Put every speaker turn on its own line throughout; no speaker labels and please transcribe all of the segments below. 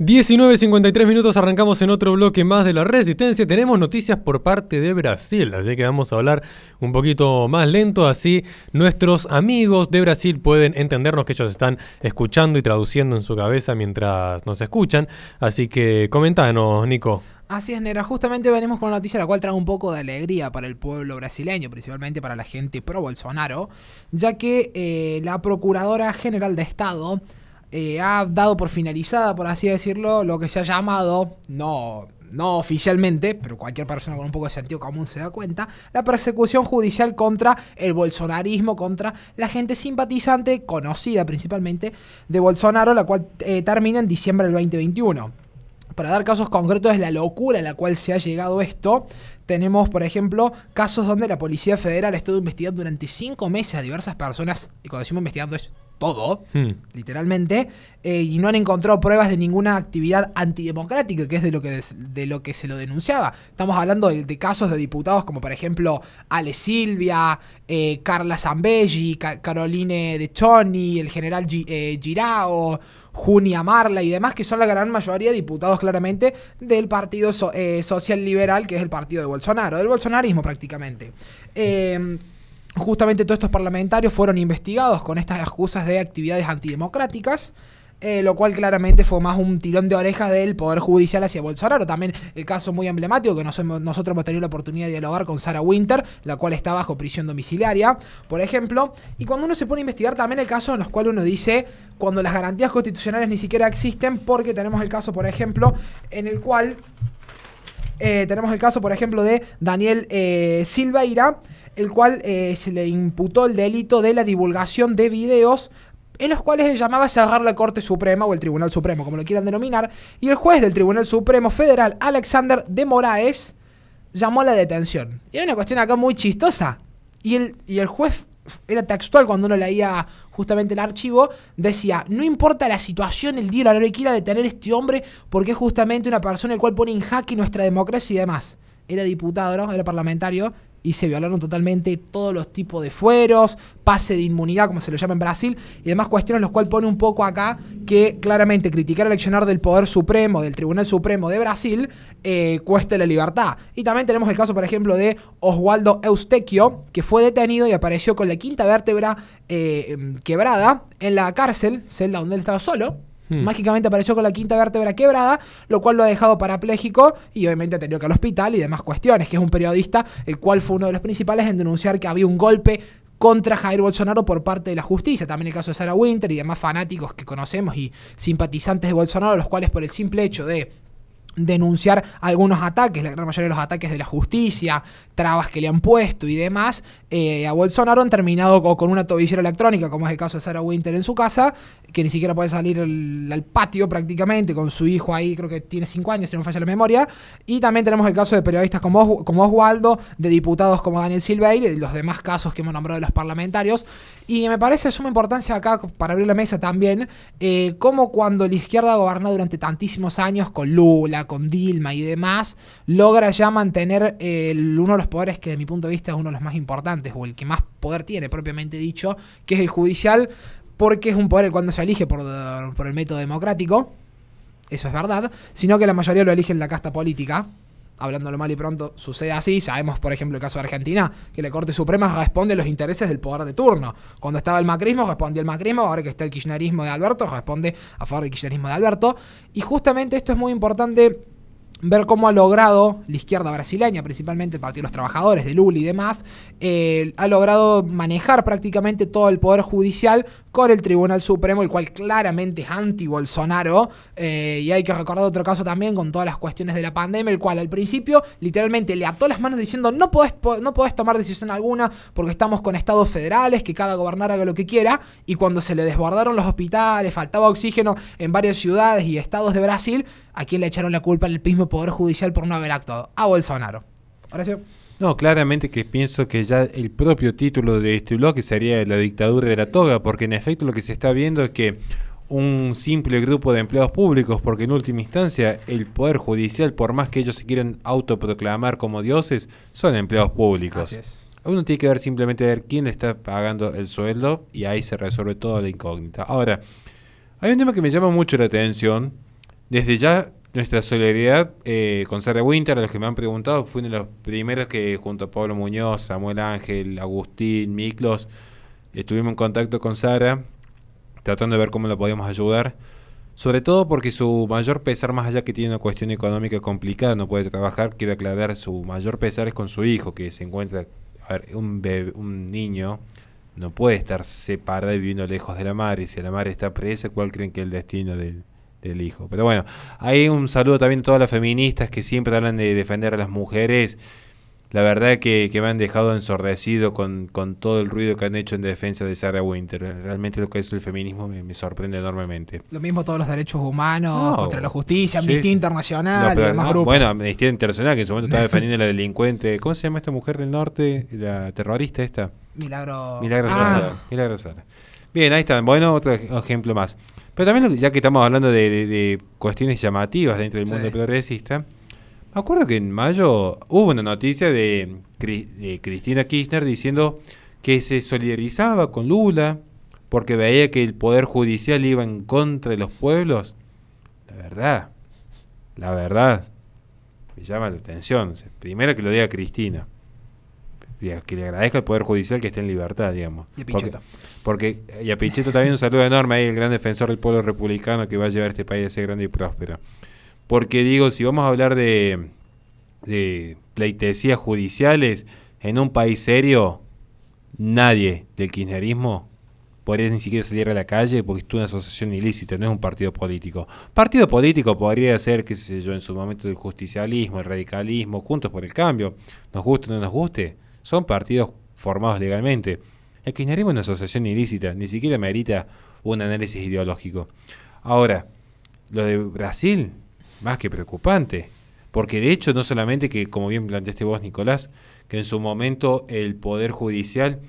19.53 minutos, arrancamos en otro bloque más de la Resistencia. Tenemos noticias por parte de Brasil, así que vamos a hablar un poquito más lento, así nuestros amigos de Brasil pueden entendernos que ellos están escuchando y traduciendo en su cabeza mientras nos escuchan. Así que comentanos, Nico.
Así es, Nera. Justamente venimos con una noticia la cual trae un poco de alegría para el pueblo brasileño, principalmente para la gente pro Bolsonaro, ya que eh, la Procuradora General de Estado eh, ha dado por finalizada, por así decirlo, lo que se ha llamado, no, no oficialmente, pero cualquier persona con un poco de sentido común se da cuenta, la persecución judicial contra el bolsonarismo, contra la gente simpatizante, conocida principalmente, de Bolsonaro, la cual eh, termina en diciembre del 2021. Para dar casos concretos de la locura a la cual se ha llegado esto, tenemos, por ejemplo, casos donde la Policía Federal ha estado investigando durante cinco meses a diversas personas, y cuando decimos investigando es todo, hmm. literalmente, eh, y no han encontrado pruebas de ninguna actividad antidemocrática, que es de lo que, de lo que se lo denunciaba. Estamos hablando de, casos de diputados como, por ejemplo, Ale Silvia, eh, Carla Zambelli, Caroline De Choni, el general eh, Girao, Junia Marla y demás, que son la gran mayoría de diputados claramente del Partido Social Liberal, que es el partido de Bolsonaro, del bolsonarismo prácticamente. Eh, justamente todos estos parlamentarios fueron investigados con estas excusas de actividades antidemocráticas. Eh, lo cual claramente fue más un tirón de orejas del Poder Judicial hacia Bolsonaro. También el caso muy emblemático que nosotros, nosotros hemos tenido la oportunidad de dialogar con Sara Winter, la cual está bajo prisión domiciliaria, por ejemplo. Y cuando uno se pone a investigar también el caso en los cuales uno dice cuando las garantías constitucionales ni siquiera existen, porque tenemos el caso, por ejemplo, en el cual eh, tenemos el caso, por ejemplo, de Daniel eh, Silveira, el cual eh, se le imputó el delito de la divulgación de videos en los cuales se llamaba cerrar la Corte Suprema o el Tribunal Supremo, como lo quieran denominar, y el juez del Tribunal Supremo Federal, Alexander de Moraes, llamó a la detención. Y hay una cuestión acá muy chistosa. Y el, y el juez era textual cuando uno leía justamente el archivo, decía, no importa la situación, el día, la hora que quiera detener a este hombre, porque es justamente una persona el cual pone en jaque nuestra democracia y demás. Era diputado, ¿no? Era parlamentario, y se violaron totalmente todos los tipos de fueros, pase de inmunidad, como se lo llama en Brasil, y demás cuestiones, los cual pone un poco acá que claramente criticar al accionar del Poder Supremo, del Tribunal Supremo de Brasil, eh, cueste la libertad. Y también tenemos el caso, por ejemplo, de Oswaldo Eustequio, que fue detenido y apareció con la quinta vértebra eh, em, quebrada en la cárcel, celda donde él estaba solo, Hmm. Mágicamente apareció con la quinta vértebra quebrada, lo cual lo ha dejado parapléjico y obviamente ha tenido que ir al hospital y demás cuestiones, que es un periodista, el cual fue uno de los principales en denunciar que había un golpe contra Jair Bolsonaro por parte de la justicia. También el caso de Sarah Winter y demás fanáticos que conocemos y simpatizantes de Bolsonaro, los cuales por el simple hecho de denunciar algunos ataques, la gran mayoría de los ataques de la justicia, trabas que le han puesto y demás, eh, a Bolsonaro han terminado con una tobillera electrónica, como es el caso de Sarah Winter en su casa, que ni siquiera puede salir al, patio prácticamente, con su hijo ahí, creo que tiene 5 años, si no falla la memoria, y también tenemos el caso de periodistas como, como Oswaldo, de diputados como Daniel Silveira, y los demás casos que hemos nombrado de los parlamentarios, y me parece de suma importancia acá, para abrir la mesa también, eh, como cuando la izquierda gobernó durante tantísimos años con Lula, con Dilma y demás, logra ya mantener uno de los poderes que de mi punto de vista es uno de los más importantes, o el que más poder tiene, propiamente dicho, que es el judicial, porque es un poder cuando se elige por, por el método democrático, eso es verdad, sino que la mayoría lo elige en la casta política, hablándolo mal y pronto, sucede así. Sabemos, por ejemplo, el caso de Argentina, que la Corte Suprema responde a los intereses del poder de turno. Cuando estaba el macrismo, respondía el macrismo. Ahora que está el kirchnerismo de Alberto, responde a favor del kirchnerismo de Alberto. Y justamente esto es muy importante ver cómo ha logrado la izquierda brasileña, principalmente el Partido de los Trabajadores, de Lula y demás, eh, ha logrado manejar prácticamente todo el poder judicial con el Tribunal Supremo, el cual claramente es anti-Bolsonaro. Eh, y hay que recordar otro caso también con todas las cuestiones de la pandemia, el cual al principio literalmente le ató las manos diciendo no podés, no tomar decisión alguna porque estamos con estados federales, que cada gobernador haga lo que quiera. Y cuando se le desbordaron los hospitales, faltaba oxígeno en varias ciudades y estados de Brasil, ¿a quién le echaron la culpa el mismo Poder Judicial por no haber actuado. A Bolsonaro. Horacio.
No, claramente que pienso que ya el propio título de este bloque sería la dictadura de la toga, porque en efecto lo que se está viendo es que un simple grupo de empleados públicos, porque en última instancia el Poder Judicial, por más que ellos se quieran autoproclamar como dioses, son empleados públicos. Así es. Uno tiene que ver simplemente ver quién le está pagando el sueldo y ahí se resuelve toda la incógnita. Ahora, hay un tema que me llama mucho la atención. Desde ya nuestra solidaridad eh, con Sara Winter, a los que me han preguntado, fue uno de los primeros que junto a Pablo Muñoz, Samuel Ángel, Agustín, Miklos, estuvimos en contacto con Sara, tratando de ver cómo la podíamos ayudar. Sobre todo porque su mayor pesar, más allá que tiene una cuestión económica complicada, no puede trabajar, quiero aclarar, su mayor pesar es con su hijo, que se encuentra, un, un niño no puede estar separado y viviendo lejos de la madre. Si la madre está presa, ¿cuál creen que es el destino de del hijo. Pero bueno, hay un saludo también a todas las feministas que siempre hablan de defender a las mujeres. La verdad que, me han dejado ensordecido con, con, todo el ruido que han hecho en defensa de Sarah Winter. Realmente lo que es el feminismo me, sorprende enormemente.
Lo mismo todos los derechos humanos, contra la justicia, Amnistía Internacional demás grupos. Bueno,
Amnistía Internacional, que en su momento estaba defendiendo a la delincuente. ¿Cómo se llama esta mujer del norte? La terrorista esta. Milagro. Milagro ah. Milagro Sara. Bien, ahí está. Bueno, otro ejemplo más. Pero también, ya que estamos hablando de, cuestiones llamativas dentro del mundo progresista, me acuerdo que en mayo hubo una noticia de Cristina Kirchner diciendo que se solidarizaba con Lula porque veía que el poder judicial iba en contra de los pueblos. La verdad, la verdad, me llama la atención. Primero que lo diga Cristina que le agradezco al Poder Judicial que esté en libertad, digamos. Y a Porque, eh, y a también un saludo enorme ahí, el gran defensor del pueblo republicano que va a llevar este país a ser grande y próspero. Porque digo, si vamos a hablar de, de pleitesías judiciales en un país serio, nadie del kirchnerismo podría ni siquiera salir a la calle porque es una asociación ilícita, no es un partido político. Partido político podría ser, qué sé yo, en su momento el justicialismo, el radicalismo, juntos por el cambio, nos guste o no nos guste son partidos formados legalmente. El kirchnerismo es una asociación ilícita, ni siquiera merita un análisis ideológico. Ahora, lo de Brasil, más que preocupante, porque de hecho no solamente que, como bien planteaste vos, Nicolás, que en su momento el Poder Judicial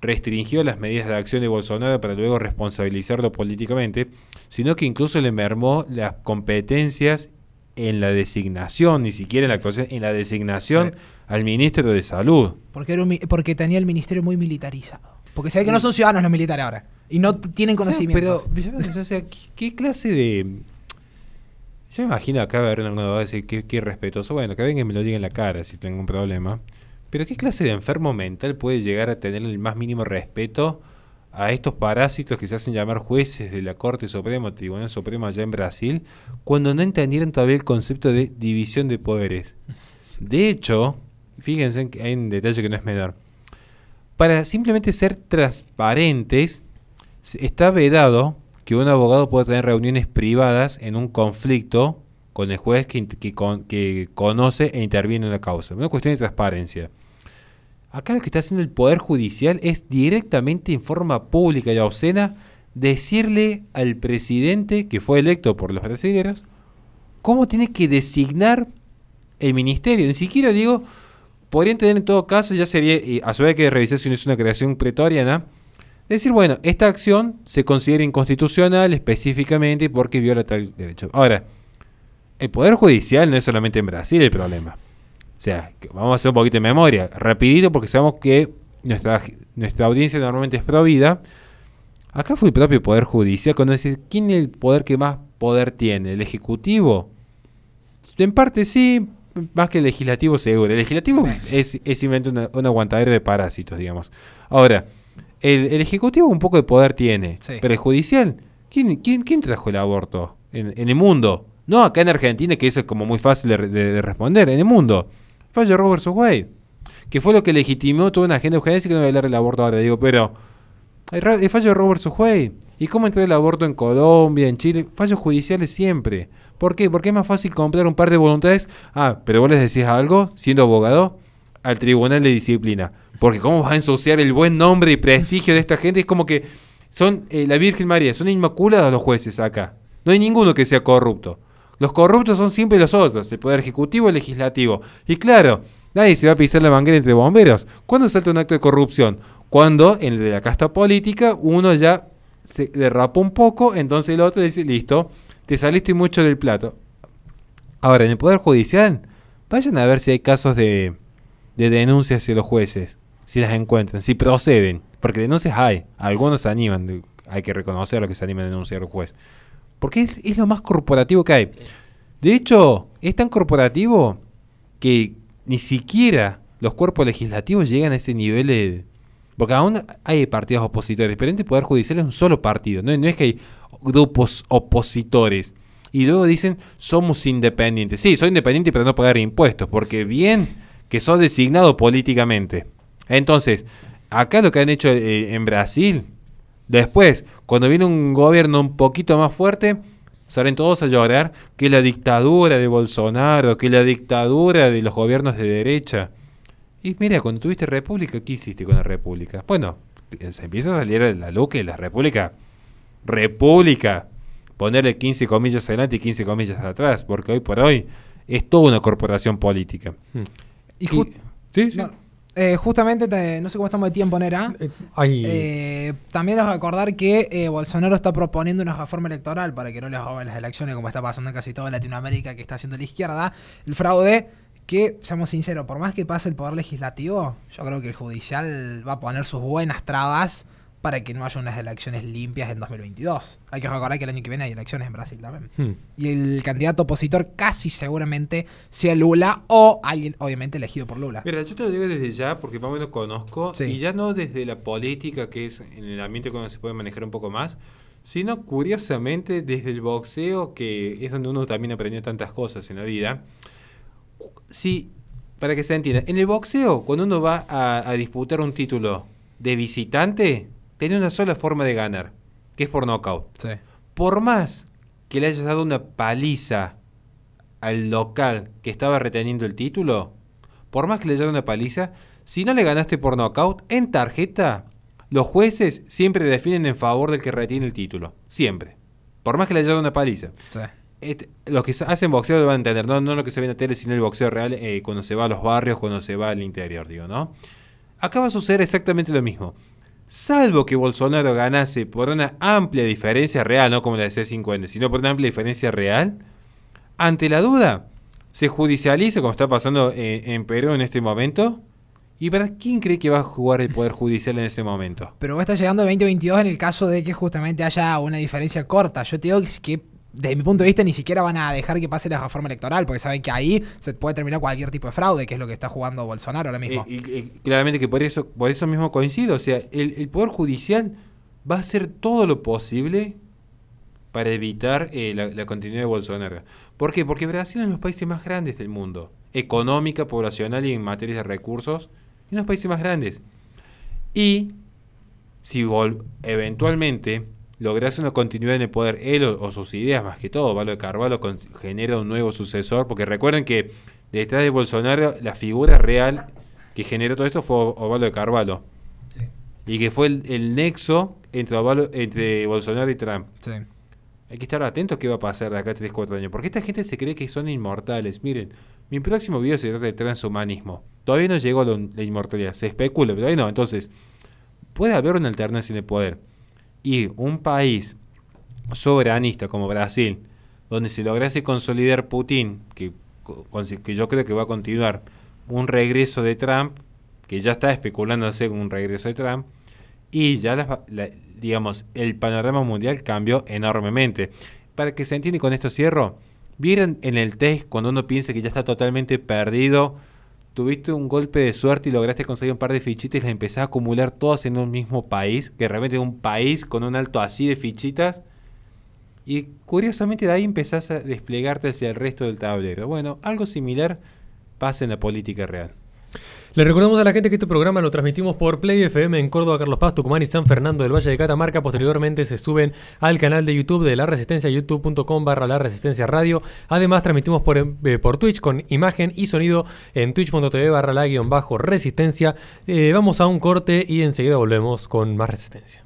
restringió las medidas de acción de Bolsonaro para luego responsabilizarlo políticamente, sino que incluso le mermó las competencias en la designación, ni siquiera en la cosa en la designación al ministro de Salud.
Porque, era porque tenía el ministerio muy militarizado. Porque se ve que no son ciudadanos los militares ahora. Y no tienen conocimiento. Pero,
¿qué, clase de. Yo me imagino acá haber alguno va a decir qué, qué respetuoso. Bueno, que venga y me lo diga en la cara si tengo un problema. Pero ¿qué clase de enfermo mental puede llegar a tener el más mínimo respeto? a estos parásitos que se hacen llamar jueces de la Corte Suprema, Tribunal Supremo allá en Brasil, cuando no entendieron todavía el concepto de división de poderes. De hecho, fíjense que hay un detalle que no es menor. Para simplemente ser transparentes, está vedado que un abogado pueda tener reuniones privadas en un conflicto con el juez que, que conoce e interviene en la causa. Una cuestión de transparencia. Acá lo que está haciendo el Poder Judicial es directamente en forma pública y obscena decirle al presidente que fue electo por los brasileños cómo tiene que designar el ministerio. Ni siquiera digo, podrían tener en todo caso, ya sería, a su vez que revisar si no es una creación pretoriana, decir, bueno, esta acción se considera inconstitucional específicamente porque viola tal derecho. Ahora, el Poder Judicial no es solamente en Brasil el problema. O sea, vamos a hacer un poquito de memoria, rapidito, porque sabemos que nuestra, nuestra audiencia normalmente es vida. Acá fue el propio Poder Judicial cuando ¿quién es el poder que más poder tiene? ¿El Ejecutivo? En parte sí, más que el legislativo seguro. El legislativo es, simplemente una, un aguantadero de parásitos, digamos. Ahora, el, ejecutivo un poco de poder tiene, pero el judicial, ¿quién, quién, quién trajo el aborto en, en, el mundo? No acá en Argentina, que eso es como muy fácil de responder, en el mundo. Fallo Roe vs. Wade, que fue lo que legitimó toda una agenda que no voy a hablar del aborto ahora, digo, pero el fallo de Roe vs. Wade, ¿y cómo entró el aborto en Colombia, en Chile? Fallos judiciales siempre. ¿Por qué? Porque es más fácil comprar un par de voluntades. Ah, pero vos les decís algo, siendo abogado, al tribunal de disciplina. Porque cómo vas a ensuciar el buen nombre y prestigio de esta gente. Es como que son eh, la Virgen María, son inmaculados los jueces acá. No hay ninguno que sea corrupto. Los corruptos son siempre los otros, el poder ejecutivo y el legislativo. Y claro, nadie se va a pisar la manguera entre bomberos. ¿Cuándo salta un acto de corrupción? Cuando en el de la casta política uno ya se derrapa un poco, entonces el otro dice, listo, te saliste mucho del plato. Ahora, en el Poder Judicial, vayan a ver si hay casos de, denuncias hacia los jueces, si las encuentran, si proceden, porque denuncias hay, algunos se animan, hay que reconocer lo que se anima a denunciar al juez. Porque es, lo más corporativo que hay. De hecho, es tan corporativo que ni siquiera los cuerpos legislativos llegan a ese nivel Porque aún hay partidos opositores, pero en este el Poder Judicial es un solo partido, no, es que hay grupos opositores. Y luego dicen, somos independientes. Sí, soy independiente pero no pagar impuestos, porque bien que soy designado políticamente. Entonces, acá lo que han hecho eh, en Brasil, después cuando viene un gobierno un poquito más fuerte, salen todos a llorar que es la dictadura de Bolsonaro, que es la dictadura de los gobiernos de derecha. Y mira, cuando tuviste república, ¿qué hiciste con la república? Bueno, se empieza a salir la luz que la república, república, ponerle 15 comillas adelante y 15 comillas atrás, porque hoy por hoy es toda una corporación política. Hmm. sí, sí.
Eh, justamente, no sé cómo estamos de tiempo, Nera. Eh, eh también les voy a acordar que eh, Bolsonaro está proponiendo una reforma electoral para que no les hagan las elecciones, como está pasando en casi toda Latinoamérica, que está haciendo la izquierda. El fraude que, seamos sinceros, por más que pase el poder legislativo, yo creo que el judicial va a poner sus buenas trabas para que no haya unas elecciones limpias en 2022. Hay que recordar que el año que viene hay elecciones en Brasil también. Hmm. Y el candidato opositor casi seguramente sea Lula o alguien obviamente elegido por Lula.
Mira, yo te lo digo desde ya porque más o menos conozco, y ya no desde la política, que es en el ambiente cuando se puede manejar un poco más, sino curiosamente desde el boxeo, que es donde uno también aprendió tantas cosas en la vida. Sí, para que se entienda, en el boxeo, cuando uno va a disputar un título de visitante, tenía una sola forma de ganar, que es por nocaut. Por más que le hayas dado una paliza al local que estaba reteniendo el título, por más que le hayas dado una paliza, si no le ganaste por nocaut, en tarjeta, los jueces siempre definen en favor del que retiene el título. Siempre. Por más que le hayas dado una paliza. Este, los que hacen boxeo lo van a entender, no, no lo que se ve en la tele, sino el boxeo real eh, cuando se va a los barrios, cuando se va al interior, digo, ¿no? Acá va a suceder exactamente lo mismo salvo que Bolsonaro ganase por una amplia diferencia real, no como la de C50, sino por una amplia diferencia real, ante la duda, se judicializa, como está pasando eh, en, Perú en este momento, ¿Y para quién cree que va a jugar el Poder Judicial en ese momento?
Pero va a estar llegando el 2022 en el caso de que justamente haya una diferencia corta. Yo te digo que desde mi punto de vista, ni siquiera van a dejar que pase la reforma electoral, porque saben que ahí se puede terminar cualquier tipo de fraude, que es lo que está jugando Bolsonaro ahora mismo.
Y, claramente que por eso, por eso mismo coincido. O sea, el, Poder Judicial va a hacer todo lo posible para evitar eh, la, continuidad de Bolsonaro. ¿Por qué? Porque Brasil es uno de los países más grandes del mundo, económica, poblacional y en materia de recursos, es uno de los países más grandes. Y si eventualmente lograse una continuidad en el poder, él o, sus ideas más que todo, Ovalo de Carvalho genera un nuevo sucesor, porque recuerden que detrás de Bolsonaro la figura real que generó todo esto fue Ovalo de Carvalho. Y que fue el, nexo entre, entre Bolsonaro y Trump. Hay que estar atentos a qué va a pasar de acá a 3, 4 años, porque esta gente se cree que son inmortales. Miren, mi próximo video se trata de transhumanismo. Todavía no llegó la, inmortalidad, se especula, pero ahí no. Entonces, puede haber una alternancia en el poder. Y un país soberanista como Brasil, donde se lograse consolidar Putin, que, que yo creo que va a continuar, un regreso de Trump, que ya está especulando hacer un regreso de Trump, y ya digamos, el panorama mundial cambió enormemente. Para que se entiende con esto cierro, ¿vieron en el test cuando uno piensa que ya está totalmente perdido? tuviste un golpe de suerte y lograste conseguir un par de fichitas y las empezás a acumular todas en un mismo país, que realmente es un país con un alto así de fichitas. Y curiosamente de ahí empezás a desplegarte hacia el resto del tablero. Bueno, algo similar pasa en la política real. Le recordamos a la gente que este programa lo transmitimos por Play FM en Córdoba, Carlos Paz, Tucumán y San Fernando del Valle de Catamarca. Posteriormente se suben al canal de YouTube de La Resistencia, youtube.com barra La Resistencia Radio. Además transmitimos por, eh, por Twitch con imagen y sonido en twitch.tv barra La guión bajo Resistencia. Eh, vamos a un corte y enseguida volvemos con más Resistencia.